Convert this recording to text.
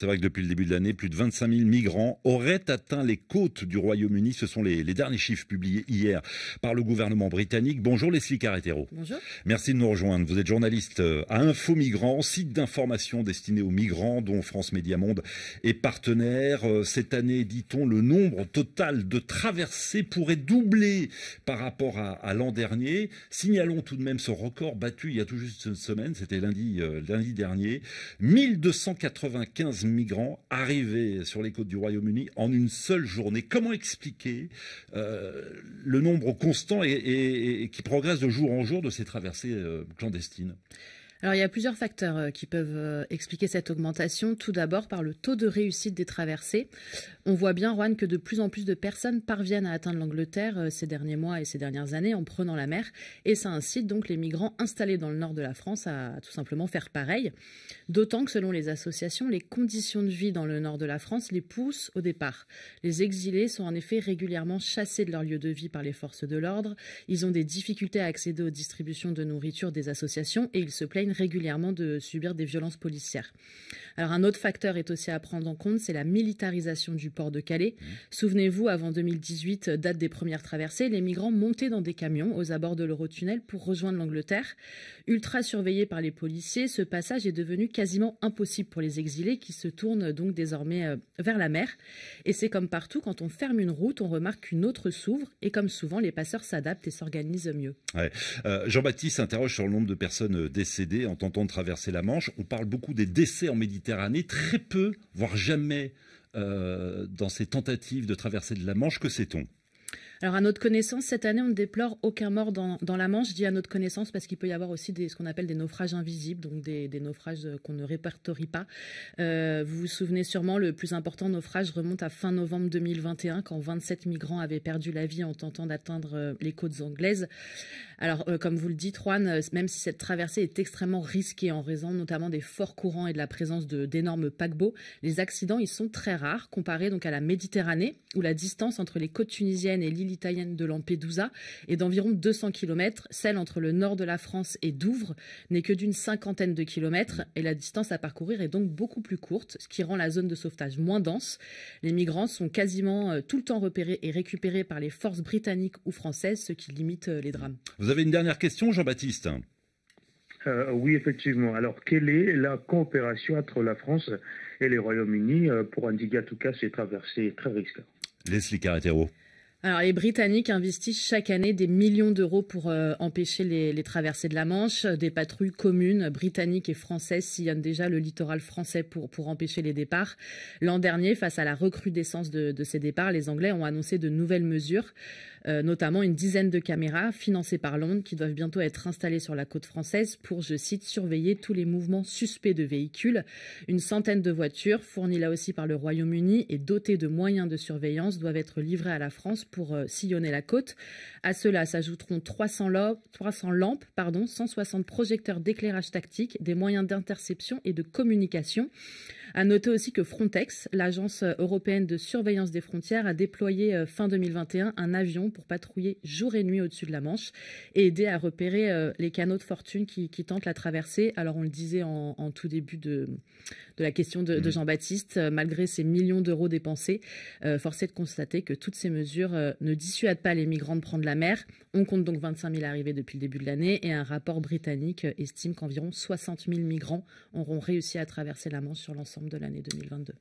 C'est vrai que depuis le début de l'année, plus de 25 000 migrants auraient atteint les côtes du Royaume-Uni. Ce sont les, derniers chiffres publiés hier par le gouvernement britannique. Bonjour Leslie Carretero. Bonjour. Merci de nous rejoindre. Vous êtes journaliste euh, à Info Migrants, site d'information destiné aux migrants dont France Média Monde est partenaire. Euh, cette année, dit-on, le nombre total de traversées pourrait doubler par rapport à, l'an dernier. Signalons tout de même ce record battu il y a tout juste une semaine, c'était lundi, euh, lundi dernier. 1295 migrants arrivés sur les côtes du Royaume-Uni en une seule journée. Comment expliquer euh, le nombre constant et, qui progresse de jour en jour de ces traversées euh, clandestines alors il y a plusieurs facteurs euh, qui peuvent euh, expliquer cette augmentation. Tout d'abord par le taux de réussite des traversées. On voit bien, Juan, que de plus en plus de personnes parviennent à atteindre l'Angleterre euh, ces derniers mois et ces dernières années en prenant la mer. Et ça incite donc les migrants installés dans le nord de la France à tout simplement faire pareil. D'autant que selon les associations, les conditions de vie dans le nord de la France les poussent au départ. Les exilés sont en effet régulièrement chassés de leur lieu de vie par les forces de l'ordre. Ils ont des difficultés à accéder aux distributions de nourriture des associations et ils se plaignent régulièrement de subir des violences policières. Alors un autre facteur est aussi à prendre en compte, c'est la militarisation du port de Calais. Mmh. Souvenez-vous, avant 2018, euh, date des premières traversées, les migrants montaient dans des camions aux abords de l'Eurotunnel pour rejoindre l'Angleterre. Ultra surveillé par les policiers, ce passage est devenu quasiment impossible pour les exilés qui se tournent donc désormais euh, vers la mer. Et c'est comme partout, quand on ferme une route, on remarque qu'une autre s'ouvre et comme souvent, les passeurs s'adaptent et s'organisent mieux. Euh, Jean-Baptiste interroge sur le nombre de personnes décédées en tentant de traverser la Manche. On parle beaucoup des décès en Méditerranée, très peu, voire jamais, euh, dans ces tentatives de traverser de la Manche. Que sait-on alors à notre connaissance, cette année, on ne déplore aucun mort dans, la Manche. Je dis à notre connaissance parce qu'il peut y avoir aussi des, ce qu'on appelle des naufrages invisibles, donc des, naufrages qu'on ne répertorie pas. Euh, vous vous souvenez sûrement, le plus important naufrage remonte à fin novembre 2021, quand 27 migrants avaient perdu la vie en tentant d'atteindre euh, les côtes anglaises. Alors euh, comme vous le dites, Juan, même si cette traversée est extrêmement risquée en raison notamment des forts courants et de la présence d'énormes paquebots, les accidents, ils sont très rares comparés donc à la Méditerranée, où la distance entre les côtes tunisiennes et l'île l'Italienne italienne de Lampedusa est d'environ 200 km. Celle entre le nord de la France et Douvres n'est que d'une cinquantaine de kilomètres et la distance à parcourir est donc beaucoup plus courte, ce qui rend la zone de sauvetage moins dense. Les migrants sont quasiment euh, tout le temps repérés et récupérés par les forces britanniques ou françaises, ce qui limite euh, les drames. Vous avez une dernière question, Jean-Baptiste euh, oui, effectivement. Alors, quelle est la coopération entre la France et les Royaumes-Unis pour indiquer en tout cas ces traversées très risquées Leslie Carretero. Alors, les Britanniques investissent chaque année des millions d'euros pour euh, empêcher les, traversées de la Manche. Des patrouilles communes britanniques et françaises sillonnent déjà le littoral français pour, pour empêcher les départs. L'an dernier, face à la recrudescence de, ces départs, les Anglais ont annoncé de nouvelles mesures, euh, notamment une dizaine de caméras financées par Londres qui doivent bientôt être installées sur la côte française pour, je cite, surveiller tous les mouvements suspects de véhicules. Une centaine de voitures, fournies là aussi par le Royaume-Uni et dotées de moyens de surveillance, doivent être livrées à la France pour euh, sillonner la côte. À cela s'ajouteront 300, lampes, 300 lampes pardon, 160 projecteurs d'éclairage tactique, des moyens d'interception et de communication. À noter aussi que Frontex, l'agence euh, européenne de surveillance des frontières, a déployé euh, fin 2021 un avion pour patrouiller jour et nuit au-dessus de la Manche et aider à repérer les canaux de fortune qui, tentent la traversée. Alors on le disait en, tout début de, de la question de, de mmh. Jean-Baptiste, malgré ces millions d'euros dépensés, force est de constater que toutes ces mesures ne dissuade pas les migrants de prendre la mer. On compte donc 25 000 arrivées depuis le début de l'année et un rapport britannique euh, estime qu'environ 60 000 migrants auront réussi à traverser la Manche sur l'ensemble de l'année 2022.